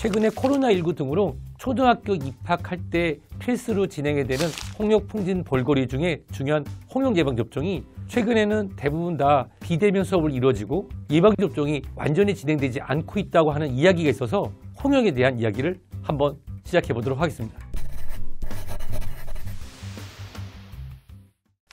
최근에 코로나19 등으로 초등학교 입학할 때 필수로 진행해야 되는 홍역 풍진 볼거리 중에 중요한 홍역 예방 접종이 최근에는 대부분 다 비대면 수업을 이루어지고 예방 접종이 완전히 진행되지 않고 있다고 하는 이야기가 있어서 홍역에 대한 이야기를 한번 시작해 보도록 하겠습니다.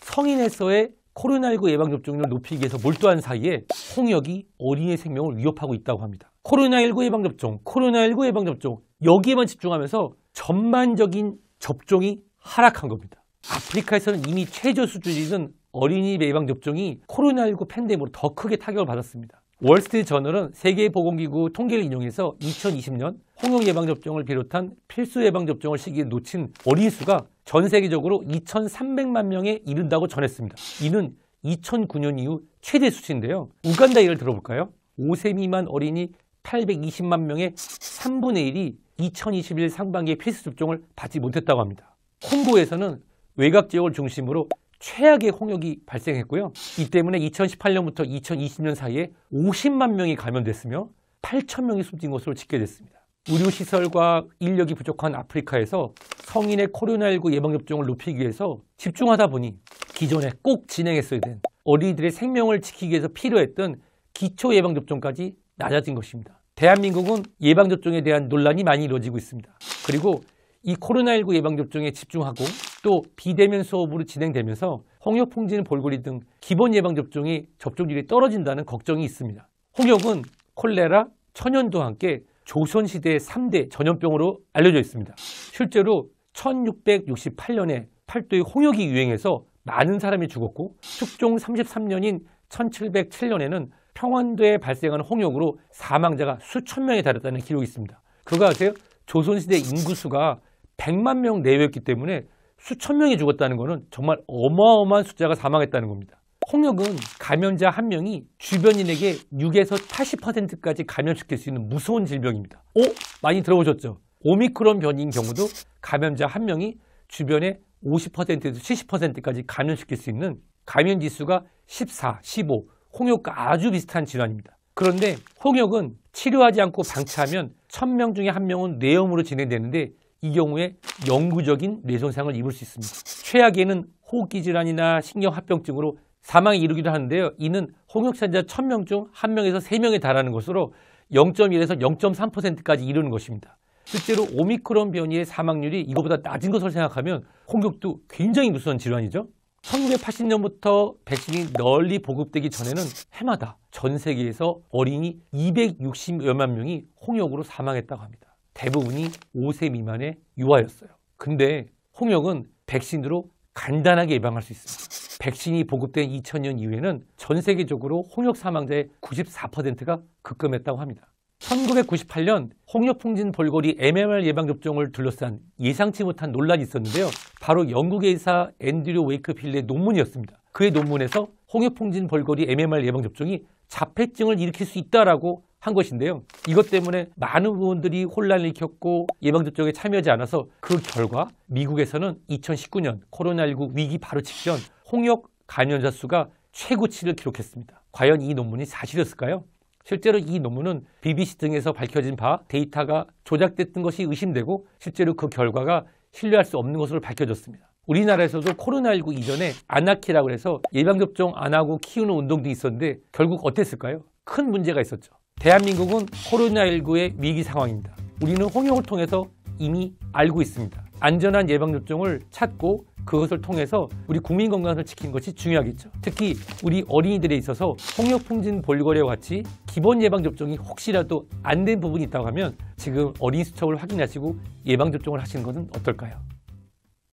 성인에서의 코로나19 예방 접종률 을 높이기 위해서 몰두한 사이에 홍역이 어린이의 생명을 위협하고 있다고 합니다. 코로나19 예방접종, 코로나19 예방접종 여기에만 집중하면서 전반적인 접종이 하락한 겁니다. 아프리카에서는 이미 최저 수준이던 어린이 예방접종이 코로나19 팬데믹으로 더 크게 타격을 받았습니다. 월스트리트 저널은 세계보건기구 통계를 인용해서 2020년 홍역 예방접종을 비롯한 필수 예방접종을 시기에 놓친 어린이 수가 전 세계적으로 2,300만 명에 이른다고 전했습니다. 이는 2009년 이후 최대 수치인데요. 우간다 예를 들어볼까요? 5세 미만 어린이 820만 명의 3분의 1이 2021 상반기에 필수 접종을 받지 못했다고 합니다. 콩고에서는 외곽 지역을 중심으로 최악의 홍역이 발생했고요. 이 때문에 2018년부터 2020년 사이에 50만 명이 감염됐으며 8천 명이 숨진 것으로 집계됐습니다. 의료시설과 인력이 부족한 아프리카에서 성인의 코로나19 예방접종을 높이기 위해서 집중하다 보니 기존에 꼭 진행했어야 된 어린이들의 생명을 지키기 위해서 필요했던 기초 예방접종까지 낮아진 것입니다. 대한민국은 예방접종에 대한 논란이 많이 이루어지고 있습니다. 그리고 이 코로나19 예방접종에 집중하고 또 비대면 수업으로 진행되면서 홍역, 풍진, 볼거리등 기본 예방접종이 접종률이 떨어진다는 걱정이 있습니다. 홍역은 콜레라, 천연도 함께 조선시대의 3대 전염병으로 알려져 있습니다. 실제로 1668년에 팔도의 홍역이 유행해서 많은 사람이 죽었고 숙종 33년인 1707년에는 평원도에 발생한 홍역으로 사망자가 수천 명에 달했다는 기록이 있습니다. 그거 아세요? 조선시대 인구수가 100만 명 내외였기 때문에 수천 명이 죽었다는 것은 정말 어마어마한 숫자가 사망했다는 겁니다. 홍역은 감염자 한 명이 주변인에게 6에서 80%까지 감염시킬 수 있는 무서운 질병입니다. 오? 어? 많이 들어보셨죠? 오미크론 변이인 경우도 감염자 한 명이 주변에 50%에서 70%까지 감염시킬 수 있는 감염 지수가 14, 15, 홍역과 아주 비슷한 질환입니다. 그런데 홍역은 치료하지 않고 방치하면 천 명 중에 한명은 뇌염으로 진행되는데 이 경우에 영구적인 뇌손상을 입을 수 있습니다. 최악에는 호흡기 질환이나 신경합병증으로 사망에 이르기도 하는데요. 이는 홍역 환자 천명 중 한명에서세명에 달하는 것으로 0.1에서 0.3%까지 이르는 것입니다. 실제로 오미크론 변이의 사망률이 이거보다 낮은 것을 생각하면 홍역도 굉장히 무서운 질환이죠. 1980년부터 백신이 널리 보급되기 전에는 해마다 전 세계에서 어린이 260여만 명이 홍역으로 사망했다고 합니다. 대부분이 5세 미만의 유아였어요. 근데 홍역은 백신으로 간단하게 예방할 수 있습니다. 백신이 보급된 2000년 이후에는 전 세계적으로 홍역 사망자의 94%가 급감했다고 합니다. 1998년 홍역풍진 벌거리 MMR 예방접종을 둘러싼 예상치 못한 논란이 있었는데요. 바로 영국의 의사 앤드류 웨이크필의 논문이었습니다. 그의 논문에서 홍역풍진 벌거리 MMR 예방접종이 자폐증을 일으킬 수 있다라고 한 것인데요. 이것 때문에 많은 부분들이 혼란을 일으켰고 예방접종에 참여하지 않아서 그 결과 미국에서는 2019년 코로나19 위기 바로 직전 홍역 감염자 수가 최고치를 기록했습니다. 과연 이 논문이 사실이었을까요? 실제로 이 논문은 BBC 등에서 밝혀진 바 데이터가 조작됐던 것이 의심되고 실제로 그 결과가 신뢰할 수 없는 것으로 밝혀졌습니다. 우리나라에서도 코로나19 이전에 아나키라고 해서 예방접종 안 하고 키우는 운동도 있었는데 결국 어땠을까요? 큰 문제가 있었죠. 대한민국은 코로나19의 위기 상황입니다. 우리는 홍역을 통해서 이미 알고 있습니다. 안전한 예방접종을 찾고 그것을 통해서 우리 국민 건강을 지키는 것이 중요하겠죠. 특히 우리 어린이들에 있어서 홍역 풍진 볼거리와 같이 기본 예방 접종이 혹시라도 안 된 부분이 있다고 하면 지금 어린이 수첩을 확인하시고 예방 접종을 하시는 것은 어떨까요?